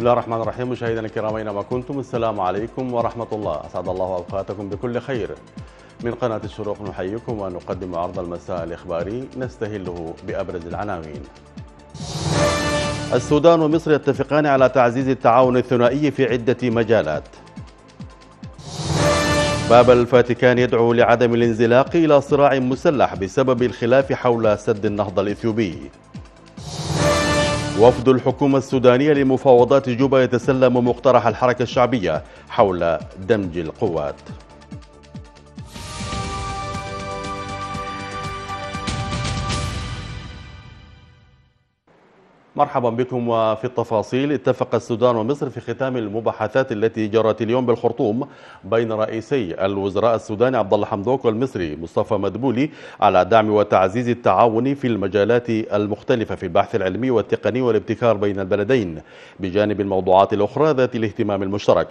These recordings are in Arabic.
بسم الله الرحمن الرحيم مشاهدينا الكرام اينما كنتم السلام عليكم ورحمه الله اسعد الله اوقاتكم بكل خير من قناه الشروق نحييكم ونقدم عرض المساء الاخباري نستهله بابرز العناوين السودان ومصر يتفقان على تعزيز التعاون الثنائي في عده مجالات باب الفاتيكان يدعو لعدم الانزلاق الى صراع مسلح بسبب الخلاف حول سد النهضه الاثيوبي وفد الحكومة السودانية لمفاوضات جوبا يتسلم مقترح الحركة الشعبية حول دمج القوات مرحبا بكم وفي التفاصيل اتفق السودان ومصر في ختام المباحثات التي جرت اليوم بالخرطوم بين رئيسي الوزراء السوداني عبد الله حمدوك والمصري مصطفى مدبولي على دعم وتعزيز التعاون في المجالات المختلفة في البحث العلمي والتقني والابتكار بين البلدين بجانب الموضوعات الأخرى ذات الاهتمام المشترك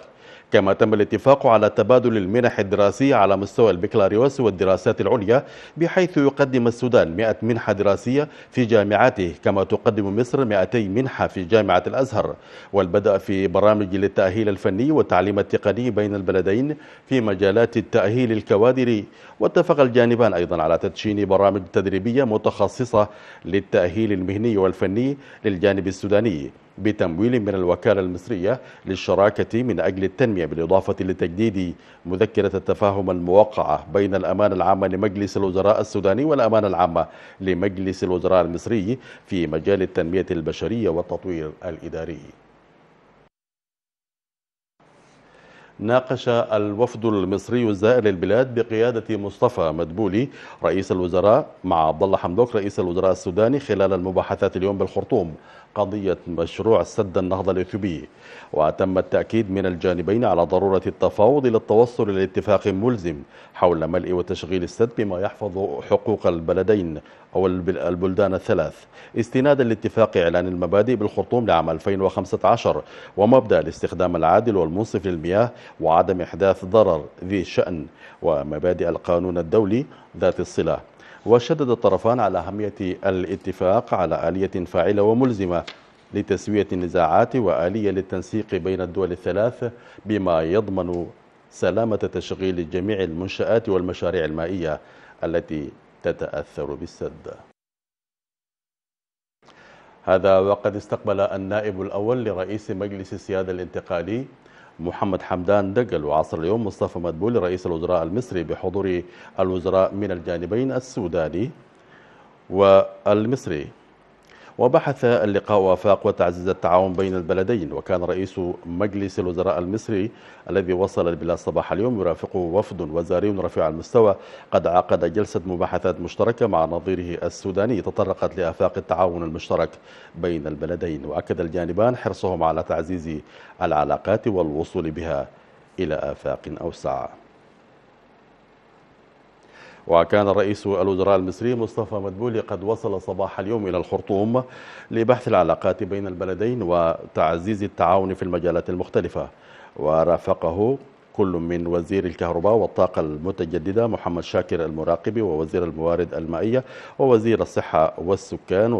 كما تم الاتفاق على تبادل المنح الدراسية على مستوى البكالوريوس والدراسات العليا بحيث يقدم السودان 100 منحة دراسية في جامعاته كما تقدم مصر 200 منحة في جامعة الأزهر والبدء في برامج للتأهيل الفني والتعليم التقني بين البلدين في مجالات التأهيل الكوادري واتفق الجانبان أيضا على تدشين برامج تدريبية متخصصة للتأهيل المهني والفني للجانب السوداني بتمويل من الوكالة المصرية للشراكة من أجل التنمية بالإضافة لتجديد مذكرة التفاهم الموقعة بين الأمانة العامة لمجلس الوزراء السوداني والأمانة العامة لمجلس الوزراء المصري في مجال التنمية البشرية والتطوير الإداري ناقش الوفد المصري الزائر للبلاد بقيادة مصطفى مدبولي رئيس الوزراء مع عبد الله حمدوك رئيس الوزراء السوداني خلال المباحثات اليوم بالخرطوم قضية مشروع سد النهضة الإثيوبي وتم التأكيد من الجانبين على ضرورة التفاوض للتوصل لاتفاق ملزم حول ملء وتشغيل السد بما يحفظ حقوق البلدين أو البلدان الثلاث استنادا لاتفاق إعلان المبادئ بالخرطوم لعام 2015 ومبدأ الاستخدام العادل والمنصف للمياه وعدم إحداث ضرر ذي شأن ومبادئ القانون الدولي ذات الصلة وشدد الطرفان على أهمية الاتفاق على آلية فاعلة وملزمة لتسوية النزاعات وآلية للتنسيق بين الدول الثلاث بما يضمن سلامة تشغيل جميع المنشآت والمشاريع المائية التي تتأثر بالسد هذا وقد استقبل النائب الأول لرئيس مجلس السيادة الانتقالي محمد حمدان دقل وعصر اليوم مصطفى مدبول رئيس الوزراء المصري بحضور الوزراء من الجانبين السوداني والمصري وبحث اللقاء وافاق وتعزيز التعاون بين البلدين وكان رئيس مجلس الوزراء المصري الذي وصل البلاد صباح اليوم يرافقه وفد وزاري رفيع المستوى قد عقد جلسة مباحثات مشتركة مع نظيره السوداني تطرقت لآفاق التعاون المشترك بين البلدين وأكد الجانبان حرصهم على تعزيز العلاقات والوصول بها إلى آفاق أوسع وكان رئيس الوزراء المصري مصطفى مدبولي قد وصل صباح اليوم إلى الخرطوم لبحث العلاقات بين البلدين وتعزيز التعاون في المجالات المختلفة ورافقه كل من وزير الكهرباء والطاقة المتجددة محمد شاكر المراقبي ووزير الموارد المائية ووزير الصحة والسكان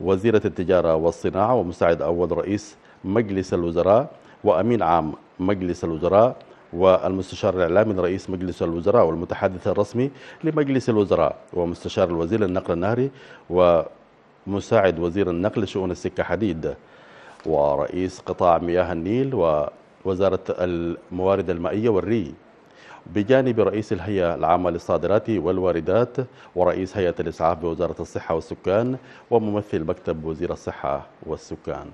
ووزيرة التجارة والصناعة ومساعد أول رئيس مجلس الوزراء وأمين عام مجلس الوزراء والمستشار الإعلامي لرئيس مجلس الوزراء والمتحدث الرسمي لمجلس الوزراء ومستشار الوزير للنقل النهري ومساعد وزير النقل شؤون السكة حديد ورئيس قطاع مياه النيل ووزارة الموارد المائية والري بجانب رئيس الهيئة العامة للصادرات والواردات ورئيس هيئة الإسعاف بوزارة الصحة والسكان وممثل مكتب وزير الصحة والسكان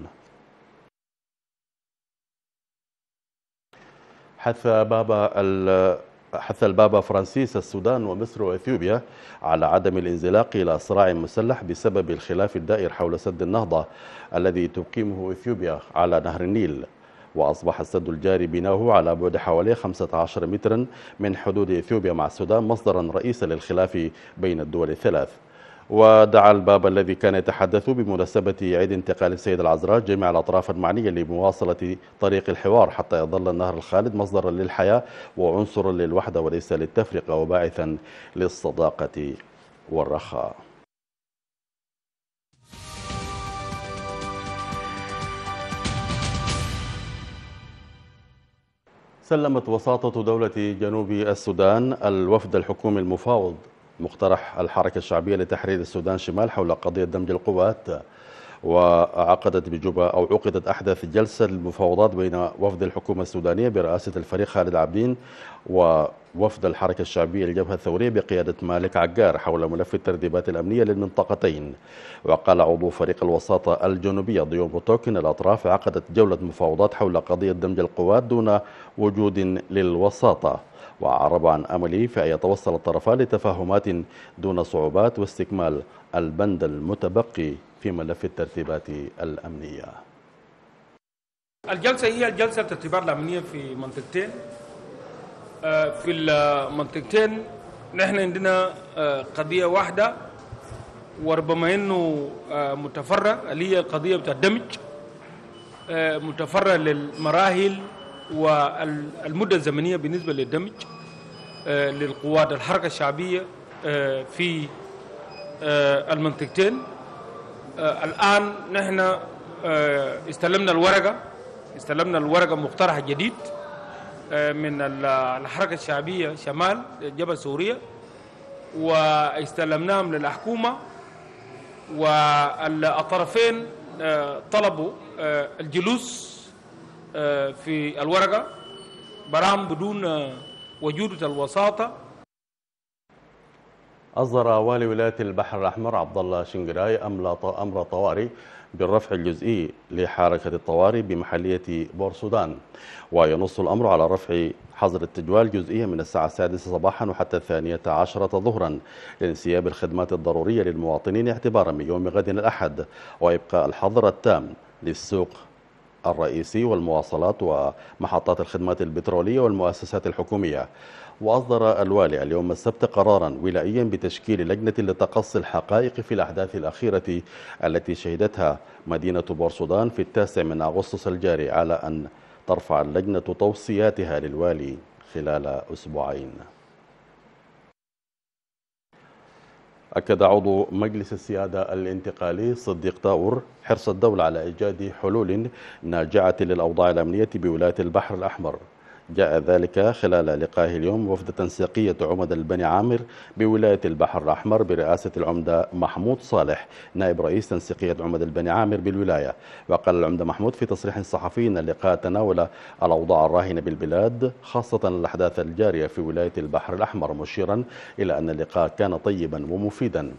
حث بابا حث البابا فرانسيس السودان ومصر وإثيوبيا على عدم الانزلاق إلى صراع مسلح بسبب الخلاف الدائر حول سد النهضة الذي تقيمه إثيوبيا على نهر النيل وأصبح السد الجاري بناؤه على بعد حوالي 15 مترا من حدود إثيوبيا مع السودان مصدرا رئيسا للخلاف بين الدول الثلاث ودعا الباب الذي كان يتحدث بمناسبة عيد انتقال السيد العزراء جميع الأطراف المعنية لمواصلة طريق الحوار حتى يظل النهر الخالد مصدرا للحياة وعنصرا للوحدة وليس للتفرقة وباعثا للصداقة والرخاء سلمت وساطة دولة جنوب السودان الوفد الحكومي المفاوض مقترح الحركة الشعبية لتحرير السودان شمال حول قضية دمج القوات وعقدت بجوبا أو عقدت أحدث جلسة للمفاوضات بين وفد الحكومة السودانية برئاسة الفريق خالد عبدين ووفد الحركة الشعبية للجبهة الثورية بقيادة مالك عقار حول ملف الترتيبات الأمنية للمنطقتين وقال عضو فريق الوساطة الجنوبية ضيوم بوتوك أن الأطراف عقدت جولة مفاوضات حول قضية دمج القوات دون وجود للوساطة وأعرب عن أمله في أن يتوصل الطرفان لتفاهمات دون صعوبات واستكمال البند المتبقي في ملف الترتيبات الأمنية الجلسة هي الجلسة الترتيبات الأمنية في منطقتين آه، في المنطقتين نحن عندنا آه، قضية واحدة وربما انه آه، متفرغ اللي هي القضيه بتاع الدمج متفرغ للمراحل والمدة الزمنية بالنسبة للدمج آه، للقوات الحركة الشعبية آه، في آه، المنطقتين الآن نحن استلمنا الورقة استلمنا الورقة مقترح جديد من الحركة الشعبية شمال جبل سوريا واستلمناهم للحكومة والطرفين طلبوا الجلوس آه، في الورقة برام بدون آه، وجود الوساطة أصدر والي ولاية البحر الأحمر عبد الله شنقراي أمر طوارئ بالرفع الجزئي لحركة الطوارئ بمحلية بورسودان وينص الأمر على رفع حظر التجوال جزئيا من الساعة السادسة صباحا وحتى الثانية عشرة ظهرا لانسياب الخدمات الضرورية للمواطنين اعتبارا من يوم غد الأحد ويبقى الحظر التام للسوق الرئيسي والمواصلات ومحطات الخدمات البترولية والمؤسسات الحكومية وأصدر الوالي اليوم السبت قرارا ولائيا بتشكيل لجنة لتقصي الحقائق في الأحداث الأخيرة التي شهدتها مدينة بورسودان في التاسع من أغسطس الجاري على أن ترفع اللجنة توصياتها للوالي خلال أسبوعين أكد عضو مجلس السيادة الانتقالي صديق تاور حرص الدولة على إيجاد حلول ناجعة للأوضاع الأمنية بولاية البحر الأحمر جاء ذلك خلال لقائه اليوم وفد تنسيقية عمد البني عامر بولاية البحر الأحمر برئاسة العمدة محمود صالح نائب رئيس تنسيقية عمد البني عامر بالولاية وقال العمدة محمود في تصريح صحفي أن اللقاء تناول الأوضاع الراهنة بالبلاد خاصة الأحداث الجارية في ولاية البحر الأحمر مشيرا إلى أن اللقاء كان طيبا ومفيدا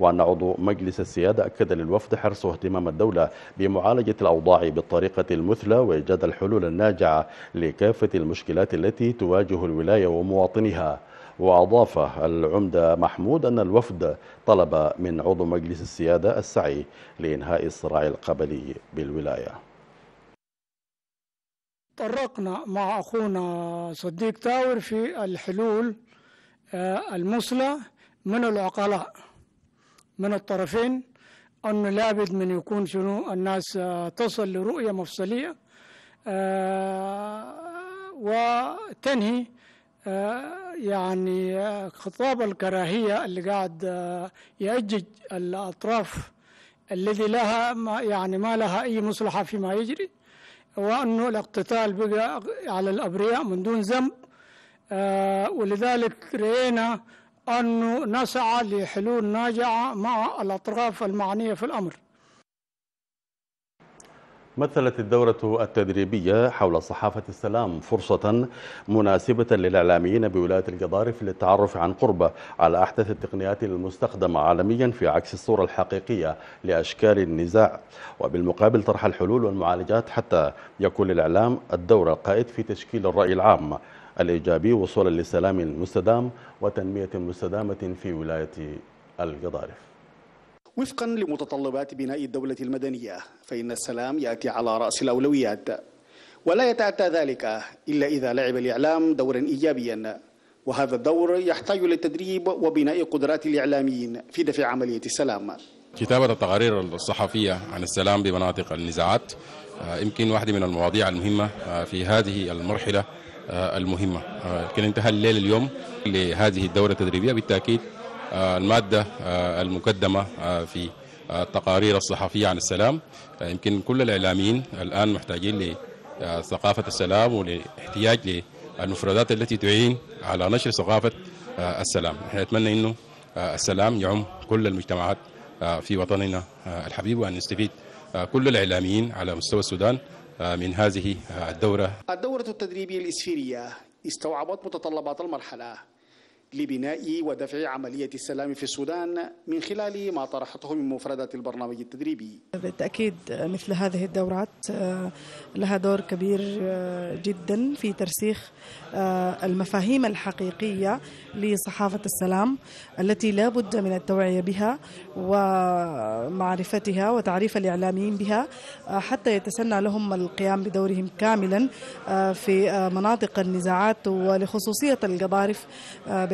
وأن عضو مجلس السيادة أكد للوفد حرص واهتمام الدولة بمعالجة الأوضاع بالطريقة المثلى وإيجاد الحلول الناجعة لكافة المشكلات التي تواجه الولاية ومواطنيها وأضاف العمدة محمود أن الوفد طلب من عضو مجلس السيادة السعي لإنهاء الصراع القبلي بالولاية تطرقنا مع أخونا صديق تاور في الحلول آه، المثلى من العقلاء من الطرفين أنه لابد من يكون شنو الناس آه، تصل لرؤية مفصلية آه، وتنهي آه، يعني خطاب الكراهية اللي قاعد يأجج الأطراف الذي لها ما يعني ما لها أي مصلحة فيما يجري وأنه الاقتتال بقى على الأبرياء من دون ذنب ولذلك رأينا أن نسعى لحلول ناجعة مع الأطراف المعنية في الأمر مثلت الدورة التدريبية حول صحافة السلام فرصة مناسبة للإعلاميين بولاية القضارف للتعرف عن قرب على أحدث التقنيات المستخدمة عالميا في عكس الصورة الحقيقية لأشكال النزاع وبالمقابل طرح الحلول والمعالجات حتى يكون الإعلام الدور القائد في تشكيل الرأي العام الإيجابي وصولا لسلام مستدام وتنمية مستدامة في ولاية القضارف وفقا لمتطلبات بناء الدولة المدنية فإن السلام يأتي على رأس الأولويات ولا يتأتى ذلك إلا إذا لعب الإعلام دورا إيجابيا وهذا الدور يحتاج للتدريب وبناء قدرات الإعلاميين في دفع عملية السلام كتابة التقارير الصحفية عن السلام بمناطق النزاعات آه، يمكن واحدة من المواضيع المهمة آه، في هذه المرحلة آه، المهمة آه، كده انتهى الليل اليوم لهذه الدورة التدريبية بالتأكيد آه، المادة المقدمة في التقارير الصحفية عن السلام يمكن كل الإعلاميين الآن محتاجين لثقافة السلام ولاحتياج للمفردات التي تعين على نشر ثقافة السلام نحن نتمنى أنه السلام يعم كل المجتمعات في وطننا الحبيب وأن يستفيد كل الإعلاميين على مستوى السودان آه، من هذه آه، الدورة الدورة التدريبية الإسفيرية استوعبت متطلبات المرحلة لبناء ودفع عملية السلام في السودان من خلال ما طرحته من مفردات البرنامج التدريبي بالتأكيد مثل هذه الدورات آه، لها دور كبير آه، جدا في ترسيخ آه، المفاهيم الحقيقية لصحافة السلام التي لا بد من التوعية بها ومعرفتها وتعريف الإعلاميين بها حتى يتسنى لهم القيام بدورهم كاملا في مناطق النزاعات ولخصوصية القضارف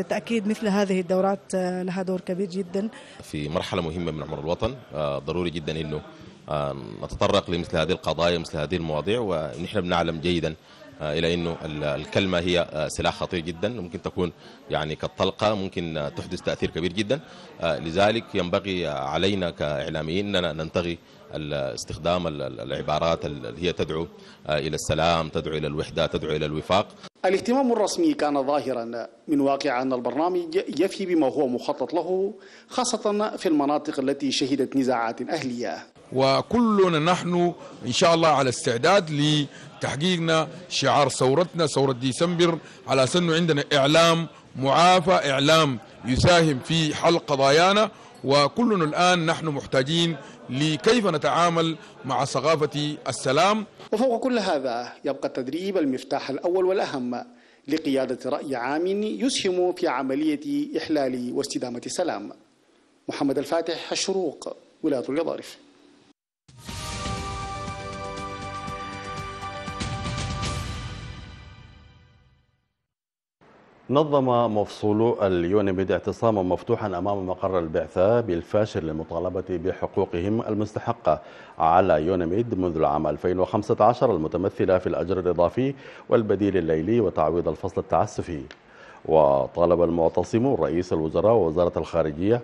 بالتاكيد مثل هذه الدورات آه، لها دور كبير جدا في مرحله مهمه من عمر الوطن آه، ضروري جدا انه آه، نتطرق لمثل هذه القضايا مثل هذه المواضيع ونحن بنعلم جيدا آه، الى انه الكلمه هي آه، سلاح خطير جدا ممكن تكون يعني كالطلقه ممكن آه، تحدث تاثير كبير جدا لذلك ينبغي علينا كاعلاميين اننا ننتغي استخدام العبارات اللي هي تدعو الى السلام تدعو الى الوحده تدعو الى الوفاق الاهتمام الرسمي كان ظاهرا من واقع أن البرنامج يفي بما هو مخطط له خاصة في المناطق التي شهدت نزاعات أهلية وكلنا نحن إن شاء الله على استعداد تحقيقنا شعار ثورتنا ثورة ديسمبر على أنه عندنا إعلام معافى إعلام يساهم في حل قضايانا وكلنا الآن نحن محتاجين لكيف نتعامل مع ثقافة السلام وفوق كل هذا يبقى التدريب المفتاح الأول والأهم لقيادة رأي عام يسهم في عملية إحلال واستدامة السلام محمد الفاتح الشروق ولاية القضارف نظم مفصول اليونميد اعتصاما مفتوحا أمام مقر البعثة بالفاشل للمطالبة بحقوقهم المستحقة على يونميد منذ العام 2015 المتمثلة في الأجر الإضافي والبديل الليلي وتعويض الفصل التعسفي وطالب المعتصمون رئيس الوزراء ووزارة الخارجية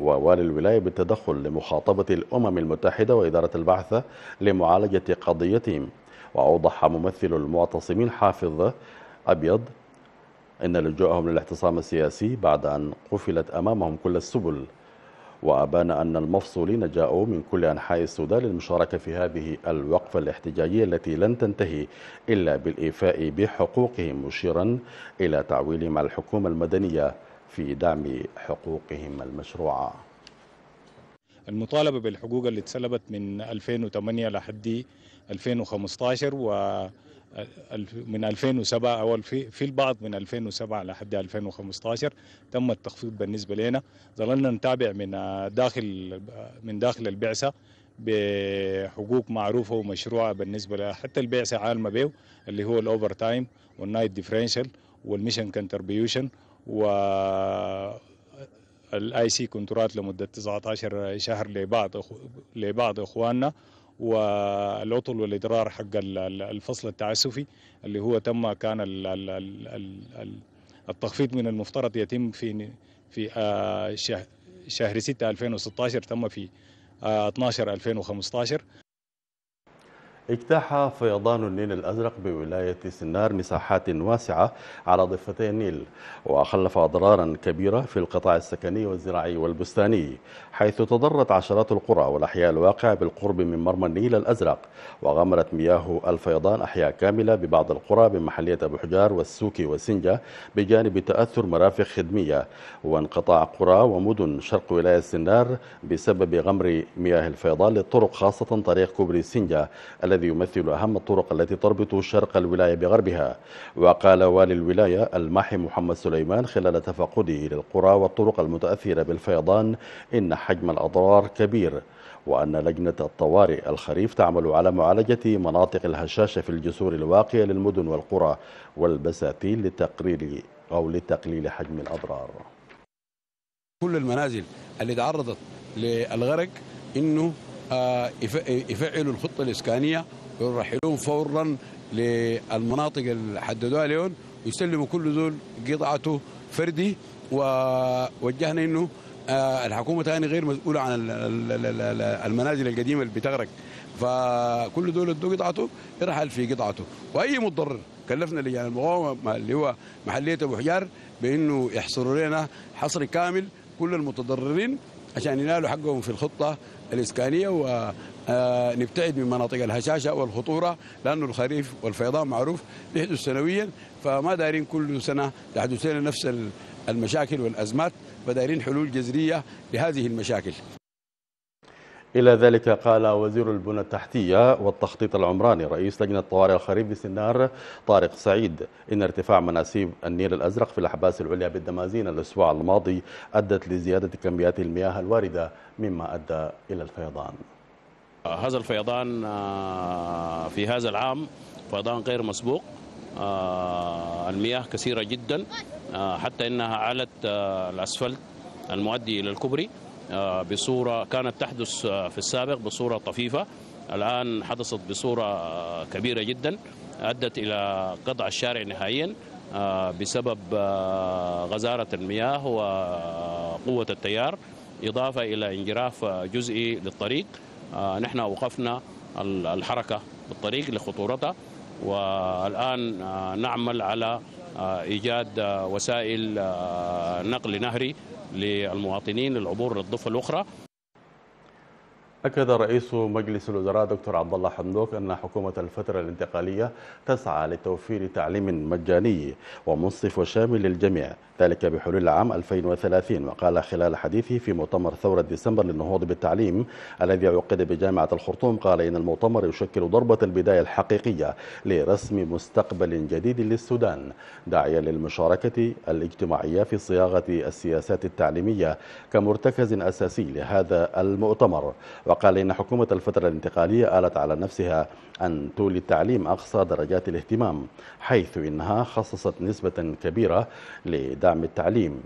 ووالي الولاية بالتدخل لمخاطبة الأمم المتحدة وإدارة البعثة لمعالجة قضيتهم وأوضح ممثل المعتصمين حافظ أبيض إن لجوءهم للاعتصام السياسي بعد أن قفلت أمامهم كل السبل وأبان أن المفصولين جاءوا من كل أنحاء السودان للمشاركة في هذه الوقفة الاحتجاجية التي لن تنتهي إلا بالإيفاء بحقوقهم مشيرا إلى تعويلهم على الحكومة المدنية في دعم حقوقهم المشروعة المطالبة بالحقوق اللي تسلبت من 2008 لحد 2015 و من 2007 او في البعض من 2007 لحد 2015 تم التخفيض بالنسبه لنا ظللنا نتابع من داخل من داخل البعثه بحقوق معروفه ومشروعه بالنسبه لها حتى البعثه عالمه به اللي هو الاوفر تايم والنايت ديفرنشال والميشن كونتربيوشن و الاي سي كنترات لمده 19 شهر لبعض لبعض اخواننا والعطل والإدرار حق الفصل التعسفي اللي هو تم كان التخفيض من المفترض يتم في في آه، شهر 6 2016 تم في 12 آه، 2015 اجتاح فيضان النيل الأزرق بولاية سنار مساحات واسعة على ضفتي النيل وخلف أضرارا كبيرة في القطاع السكني والزراعي والبستاني حيث تضرت عشرات القرى والأحياء الواقعة بالقرب من مرمى النيل الأزرق وغمرت مياه الفيضان أحياء كاملة ببعض القرى بمحلية أبو حجار والسوكي وسنجة بجانب تأثر مرافق خدمية وانقطاع قرى ومدن شرق ولاية سنار بسبب غمر مياه الفيضان للطرق خاصة طريق كوبري سنجة الذي يمثل أهم الطرق التي تربط شرق الولاية بغربها وقال والي الولاية المحي محمد سليمان خلال تفقده للقرى والطرق المتأثرة بالفيضان إن حجم الأضرار كبير وأن لجنة الطوارئ الخريف تعمل على معالجة مناطق الهشاشة في الجسور الواقية للمدن والقرى والبساتين لتقليل أو لتقليل حجم الأضرار كل المنازل اللي تعرضت للغرق انه يفعلوا الخطه الاسكانيه ويرحلوهم فورا للمناطق اللي حددوها لهم ويسلموا كل ذول قطعته فردي ووجهنا انه آه، الحكومه تاني غير مسؤوله عن المنازل القديمه اللي بتغرق فكل دول ادوا قطعته يرحل في قطعته واي متضرر كلفنا لجان المقاومه اللي هو محليه ابو حجار بانه يحصروا لنا حصر كامل كل المتضررين عشان ينالوا حقهم في الخطه الإسكانية ونبتعد آه، من مناطق الهشاشة والخطورة لأنه الخريف والفيضان معروف يحدث سنويا فما دارين كل سنة تحدث لنا نفس المشاكل والأزمات فدارين حلول جذرية لهذه المشاكل إلى ذلك قال وزير البنى التحتية والتخطيط العمراني رئيس لجنة طوارئ الخريف بسنار طارق سعيد إن ارتفاع مناسيب النيل الأزرق في الأحباس العليا بالدمازين الأسبوع الماضي أدت لزيادة كميات المياه الواردة مما أدى إلى الفيضان هذا الفيضان آه، في هذا العام فيضان غير مسبوق آه، المياه كثيرة جدا آه، حتى إنها علت الأسفلت المؤدي إلى الكبري آه، بصورة كانت تحدث آه، في السابق بصورة طفيفة الآن حدثت بصورة آه، كبيرة جدا أدت إلى قطع الشارع نهائيا بسبب غزارة المياه وقوة التيار إضافة إلى انجراف جزئي للطريق نحن أوقفنا الحركة بالطريق لخطورتها والآن نعمل على آه، ايجاد آه، وسائل آه، نقل نهري للمواطنين للعبور للضفه الاخرى أكد رئيس مجلس الوزراء دكتور عبد الله حمدوك أن حكومة الفترة الانتقالية تسعى لتوفير تعليم مجاني ومنصف وشامل للجميع ذلك بحلول العام 2030 وقال خلال حديثه في مؤتمر ثورة ديسمبر للنهوض بالتعليم الذي عقد بجامعة الخرطوم قال إن المؤتمر يشكل ضربة البداية الحقيقية لرسم مستقبل جديد للسودان داعيا للمشاركة الاجتماعية في صياغة السياسات التعليمية كمرتكز أساسي لهذا المؤتمر وقال إن حكومة الفترة الانتقالية آلت على نفسها أن تولي التعليم أقصى درجات الاهتمام حيث إنها خصصت نسبة كبيرة لدعم التعليم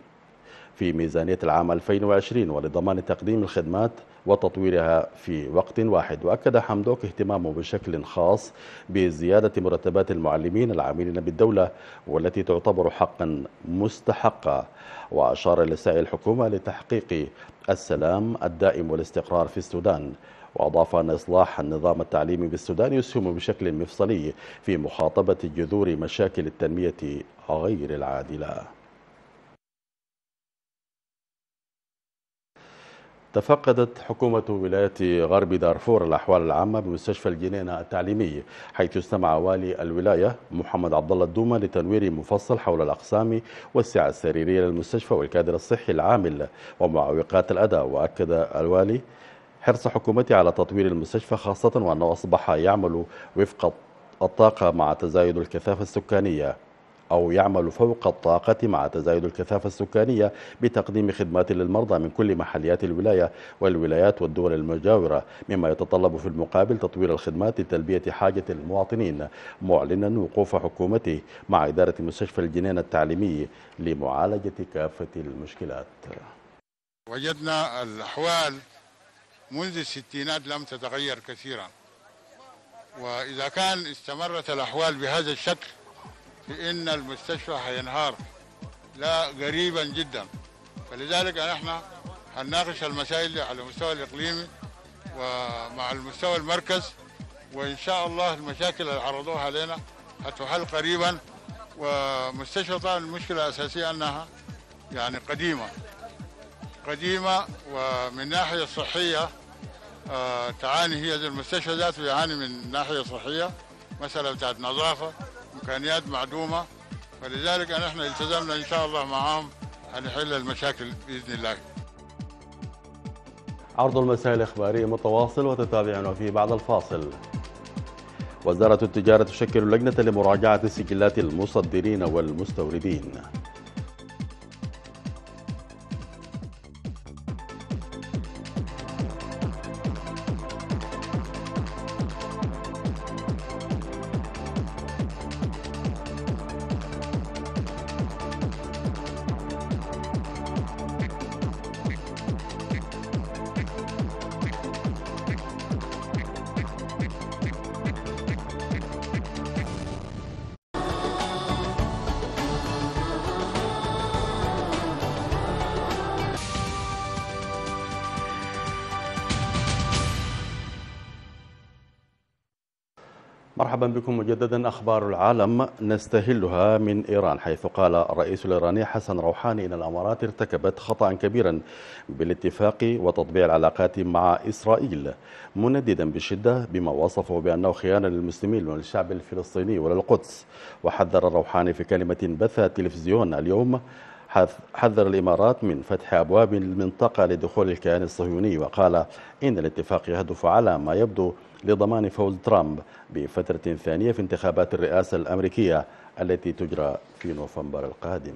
في ميزانية العام 2020 ولضمان تقديم الخدمات وتطويرها في وقت واحد وأكد حمدوك اهتمامه بشكل خاص بزيادة مرتبات المعلمين العاملين بالدولة والتي تعتبر حقا مستحقة وأشار لسعي الحكومة لتحقيق السلام الدائم والاستقرار في السودان وأضاف أن إصلاح النظام التعليمي بالسودان يسهم بشكل مفصلي في مخاطبة جذور مشاكل التنمية غير العادلة تفقدت حكومة ولاية غرب دارفور الأحوال العامة بمستشفى الجنينة التعليمي حيث استمع والي الولاية محمد عبد الله الدومة لتنوير مفصل حول الأقسام والسعة السريرية للمستشفى والكادر الصحي العامل ومعوقات الأداء وأكد الوالي حرص حكومتي على تطوير المستشفى خاصة وأنه أصبح يعمل وفق الطاقة مع تزايد الكثافة السكانية أو يعمل فوق الطاقة مع تزايد الكثافة السكانية بتقديم خدمات للمرضى من كل محليات الولاية والولايات والدول المجاورة مما يتطلب في المقابل تطوير الخدمات لتلبية حاجة المواطنين معلنا وقوف حكومته مع إدارة مستشفى الجنين التعليمي لمعالجة كافة المشكلات وجدنا الأحوال منذ الستينات لم تتغير كثيرا وإذا كان استمرت الأحوال بهذا الشكل بان المستشفى هينهار لا قريبا جدا فلذلك نحن هنناقش المسائل دي على المستوى الاقليمي ومع المستوى المركز وان شاء الله المشاكل اللي عرضوها علينا هتحل قريبا ومستشفى طبعا المشكله الاساسيه انها يعني قديمه قديمه ومن ناحيه صحيه آه، تعاني هي المستشفى ذاته يعاني من ناحيه صحيه مساله بتاعت نظافه امكانيات معدومه فلذلك نحن التزمنا ان شاء الله معهم حنحل المشاكل باذن الله. عرض المساء الاخباري متواصل وتتابعنا فيه بعد الفاصل. وزارة التجارة تشكل لجنة لمراجعة سجلات المصدرين والمستوردين مجددا أخبار العالم نستهلها من إيران حيث قال الرئيس الإيراني حسن روحاني أن الأمارات ارتكبت خطأ كبيرا بالاتفاق وتطبيع العلاقات مع إسرائيل منددا بشدة بما وصفه بأنه خيانة للمسلمين وللشعب الفلسطيني وللقدس وحذر روحاني في كلمة بثها تلفزيون اليوم حذر الإمارات من فتح أبواب المنطقة لدخول الكيان الصهيوني وقال إن الاتفاق يهدف على ما يبدو لضمان فوز ترامب بفترة ثانية في انتخابات الرئاسة الأمريكية التي تجرى في نوفمبر القادم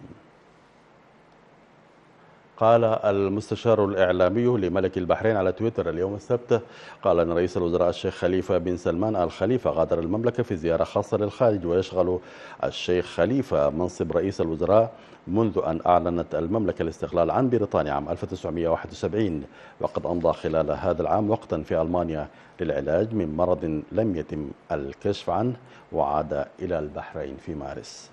قال المستشار الإعلامي لملك البحرين على تويتر اليوم السبت قال أن رئيس الوزراء الشيخ خليفة بن سلمان الخليفة غادر المملكة في زيارة خاصة للخارج ويشغل الشيخ خليفة منصب رئيس الوزراء منذ أن أعلنت المملكة الاستقلال عن بريطانيا عام 1971 وقد أمضى خلال هذا العام وقتا في ألمانيا للعلاج من مرض لم يتم الكشف عنه وعاد إلى البحرين في مارس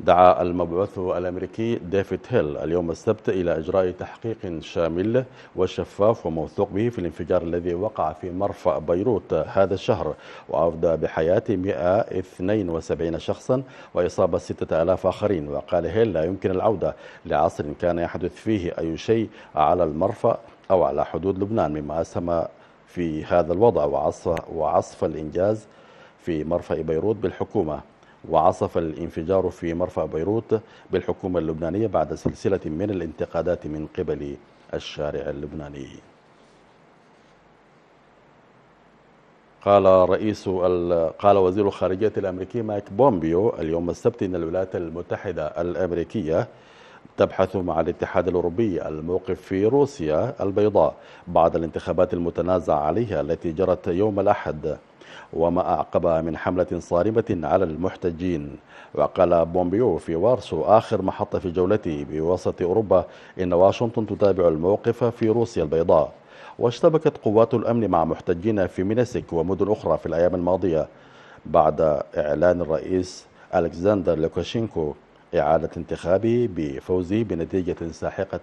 دعا المبعوث الأمريكي ديفيد هيل اليوم السبت إلى إجراء تحقيق شامل وشفاف وموثوق به في الانفجار الذي وقع في مرفأ بيروت هذا الشهر وأفضى بحياة 172 شخصا وإصابة 6000 آخرين وقال هيل لا يمكن العودة لعصر كان يحدث فيه أي شيء على المرفأ أو على حدود لبنان مما أسهم في هذا الوضع وعصف, وعصف الإنجاز في مرفأ بيروت بالحكومة وعصف الانفجار في مرفأ بيروت بالحكومة اللبنانية بعد سلسلة من الانتقادات من قبل الشارع اللبناني قال رئيس قال وزير الخارجية الأمريكي مايك بومبيو اليوم السبت أن الولايات المتحدة الأمريكية تبحث مع الاتحاد الأوروبي الموقف في روسيا البيضاء بعد الانتخابات المتنازع عليها التي جرت يوم الأحد وما أعقبها من حملة صارمة على المحتجين وقال بومبيو في وارسو آخر محطة في جولته بوسط أوروبا إن واشنطن تتابع الموقف في روسيا البيضاء واشتبكت قوات الأمن مع محتجين في مينسك ومدن أخرى في الأيام الماضية بعد إعلان الرئيس ألكسندر لوكاشينكو إعادة انتخابه بفوزه بنتيجة ساحقة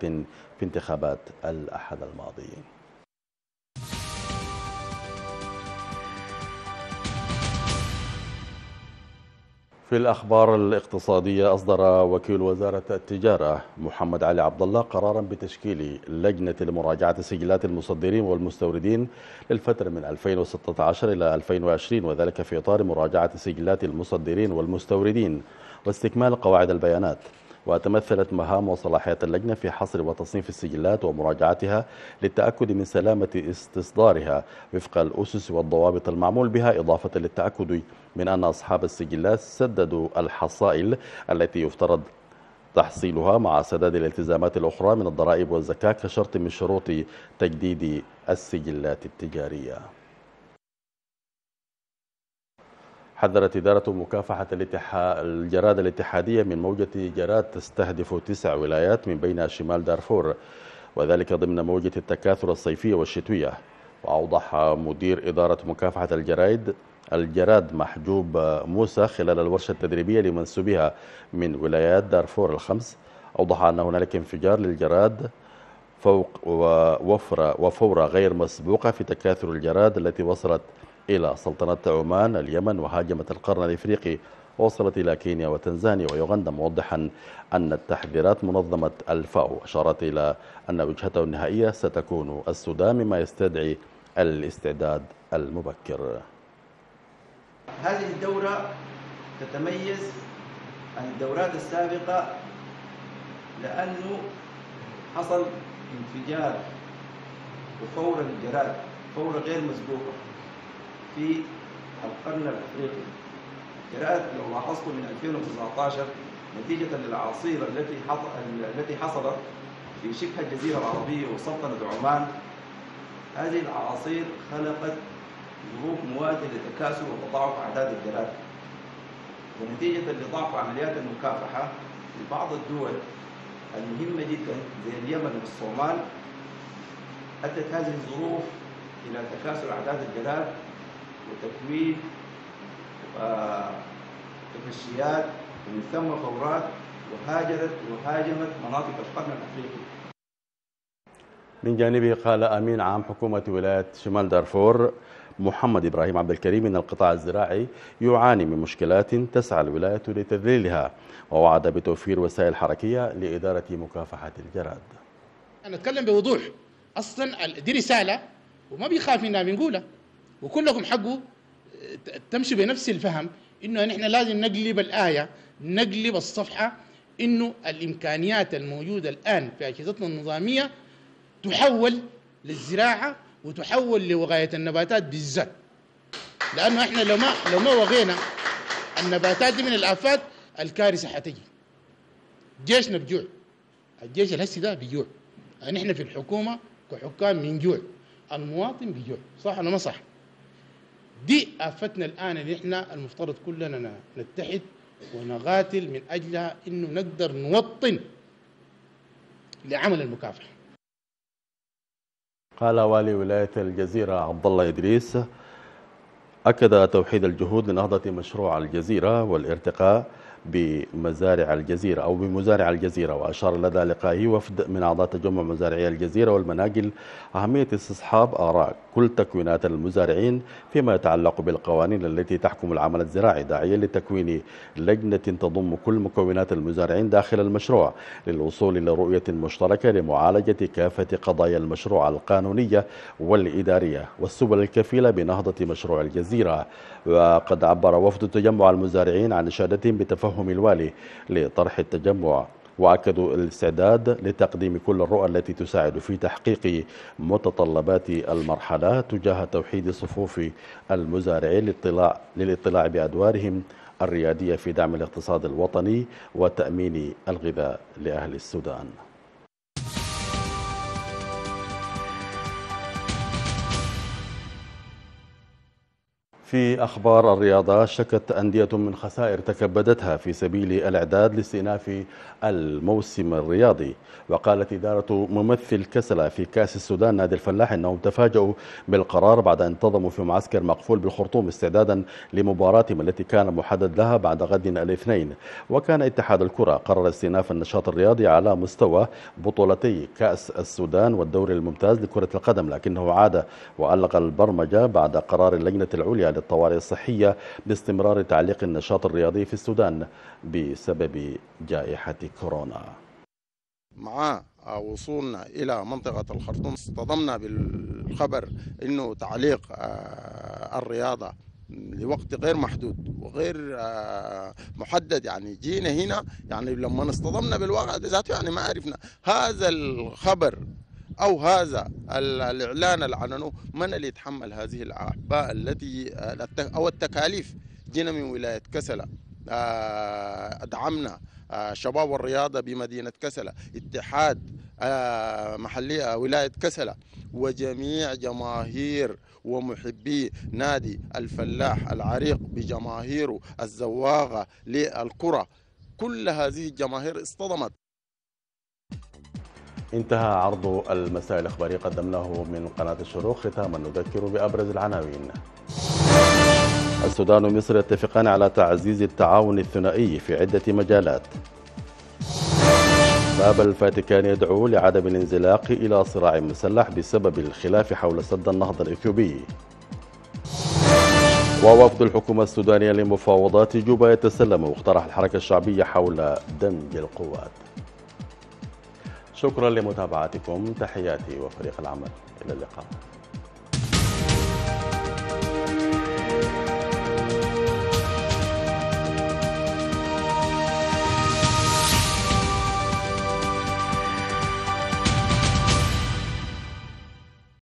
في انتخابات الأحد الماضي في الأخبار الاقتصادية أصدر وكيل وزارة التجارة محمد علي عبد الله قرارا بتشكيل لجنة لمراجعة سجلات المصدرين والمستوردين للفترة من 2016 إلى 2020 وذلك في إطار مراجعة سجلات المصدرين والمستوردين واستكمال قواعد البيانات وتمثلت مهام وصلاحيات اللجنة في حصر وتصنيف السجلات ومراجعتها للتأكد من سلامة استصدارها وفق الأسس والضوابط المعمول بها إضافة للتأكد من أن أصحاب السجلات سددوا الحصائل التي يفترض تحصيلها مع سداد الالتزامات الأخرى من الضرائب والزكاة كشرط من شروط تجديد السجلات التجارية حذرت إدارة مكافحة الاتحا... الجراد الاتحادية من موجة جراد تستهدف تسع ولايات من بين شمال دارفور وذلك ضمن موجة التكاثر الصيفية والشتوية وأوضح مدير إدارة مكافحة الجرائد الجراد محجوب موسى خلال الورشة التدريبية لمنسوبها من ولايات دارفور الخمس أوضح أن هنالك انفجار للجراد فوق ووفرة وفورة غير مسبوقة في تكاثر الجراد التي وصلت إلى سلطنة عمان اليمن وهاجمت القرن الإفريقي وصلت إلى كينيا وتنزانيا ويوغندا موضحا أن التحذيرات منظمة الفاو أشارت إلى أن وجهته النهائية ستكون السودان مما يستدعي الاستعداد المبكر هذه الدورة تتميز عن الدورات السابقة لأنه حصل انفجار وفور للجراد فورة غير مسبوقة في القرن الأفريقي قراءات لو لاحظتوا من 2019 نتيجة للعاصير التي التي حصلت في شبه الجزيرة العربية وسلطنة عمان هذه الأعاصير خلقت ظروف مواتية لتكاثر وتضاعف أعداد الجراد ونتيجة لضعف عمليات المكافحة في بعض الدول المهمة جدا زي اليمن والصومال أدت هذه الظروف إلى تكاثر أعداد الجراد وتكوين وتفشيات ومن ثم ثورات وهاجرت وهاجمت مناطق القرن الافريقي. من جانبه قال امين عام حكومه ولايه شمال دارفور محمد ابراهيم عبد الكريم ان القطاع الزراعي يعاني من مشكلات تسعى الولايه لتذليلها ووعد بتوفير وسائل حركيه لاداره مكافحه الجراد. نتكلم بوضوح اصلا دي رساله وما بيخاف منها بنقولها وكلكم حقه تمشي بنفس الفهم انه نحن لازم نقلب الايه نقلب الصفحه انه الامكانيات الموجوده الان في اجهزتنا النظاميه تحول للزراعه وتحول لوقايه النباتات بالذات لانه احنا لو ما لو ما وغينا النباتات دي من الافات الكارثه حتجي جيشنا بجوع الجيش الهسي ده بجوع نحن في الحكومه كحكام من جوع المواطن بجوع صح ولا ما صح؟ دي آفتنا الآن اللي احنا المفترض كلنا نتحد ونقاتل من أجلها إنه نقدر نوطن لعمل المكافحة قال والي ولاية الجزيرة عبد الله إدريس أكد توحيد الجهود لنهضة مشروع الجزيرة والارتقاء بمزارع الجزيرة أو بمزارع الجزيرة وأشار لدى لقائه وفد من أعضاء تجمع مزارعي الجزيرة والمناقل أهمية استصحاب آراء كل تكوينات المزارعين فيما يتعلق بالقوانين التي تحكم العمل الزراعي داعيا لتكوين لجنة تضم كل مكونات المزارعين داخل المشروع للوصول إلى رؤية مشتركة لمعالجة كافة قضايا المشروع القانونية والإدارية والسبل الكفيلة بنهضة مشروع الجزيرة وقد عبر وفد تجمع المزارعين عن إشادتهم بتفهم الوالي لطرح التجمع وأكدوا الاستعداد لتقديم كل الرؤى التي تساعد في تحقيق متطلبات المرحلة تجاه توحيد صفوف المزارعين للاطلاع, للاطلاع بأدوارهم الريادية في دعم الاقتصاد الوطني وتأمين الغذاء لأهل السودان في أخبار الرياضة شكت أندية من خسائر تكبدتها في سبيل الإعداد لاستئناف الموسم الرياضي وقالت إدارة ممثل كسلة في كأس السودان نادي الفلاح أنهم تفاجؤوا بالقرار بعد أن انتظموا في معسكر مقفول بالخرطوم استعدادا لمباراتهم التي كان محدد لها بعد غد الاثنين وكان اتحاد الكرة قرر استئناف النشاط الرياضي على مستوى بطولتي كأس السودان والدوري الممتاز لكرة القدم لكنه عاد وألغى البرمجة بعد قرار اللجنة العليا عن الطوارئ الصحية باستمرار تعليق النشاط الرياضي في السودان بسبب جائحة كورونا مع وصولنا إلى منطقة الخرطوم اصطدمنا بالخبر أنه تعليق آه، الرياضة لوقت غير محدود وغير آه، محدد يعني جينا هنا يعني لما اصطدمنا بالواقع ذاته يعني ما عرفنا هذا الخبر أو هذا الإعلان العنانو من اللي يتحمل هذه الأعباء التي آه، أو التكاليف جينا من ولاية كسلة آه، أدعمنا آه، شباب الرياضة بمدينة كسلة اتحاد محلية ولاية كسلة وجميع جماهير ومحبي نادي الفلاح العريق بجماهيره الزواغة للكرة كل هذه الجماهير اصطدمت انتهى عرض المساء الإخباري قدمناه من قناة الشروق ختاما نذكر بأبرز العناوين السودان ومصر يتفقان على تعزيز التعاون الثنائي في عدة مجالات باب الفاتيكان يدعو لعدم الانزلاق إلى صراع مسلح بسبب الخلاف حول سد النهضة الإثيوبي ووفد الحكومة السودانية لمفاوضات جوبا يتسلم مقترح الحركة الشعبية حول دمج القوات شكرا لمتابعتكم تحياتي وفريق العمل إلى اللقاء